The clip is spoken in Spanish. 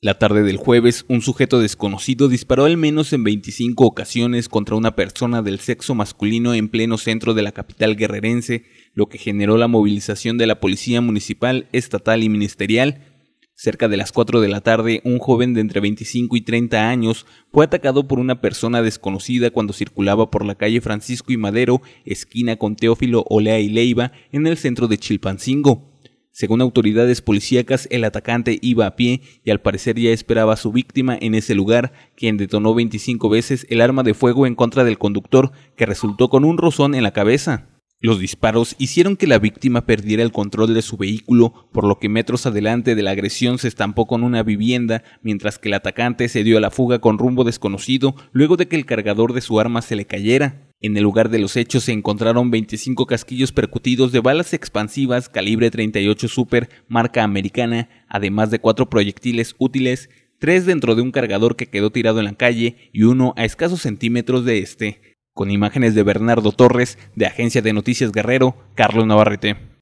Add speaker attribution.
Speaker 1: La tarde del jueves, un sujeto desconocido disparó al menos en 25 ocasiones contra una persona del sexo masculino en pleno centro de la capital guerrerense, lo que generó la movilización de la policía municipal, estatal y ministerial. Cerca de las 4 de la tarde, un joven de entre 25 y 30 años fue atacado por una persona desconocida cuando circulaba por la calle Francisco y Madero, esquina con Teófilo Olea y Leiva, en el centro de Chilpancingo. Según autoridades policíacas, el atacante iba a pie y al parecer ya esperaba a su víctima en ese lugar, quien detonó 25 veces el arma de fuego en contra del conductor, que resultó con un rozón en la cabeza. Los disparos hicieron que la víctima perdiera el control de su vehículo, por lo que metros adelante de la agresión se estampó con una vivienda, mientras que el atacante se dio a la fuga con rumbo desconocido luego de que el cargador de su arma se le cayera. En el lugar de los hechos se encontraron 25 casquillos percutidos de balas expansivas calibre 38 Super marca americana, además de cuatro proyectiles útiles, tres dentro de un cargador que quedó tirado en la calle y uno a escasos centímetros de este. Con imágenes de Bernardo Torres, de Agencia de Noticias Guerrero, Carlos Navarrete.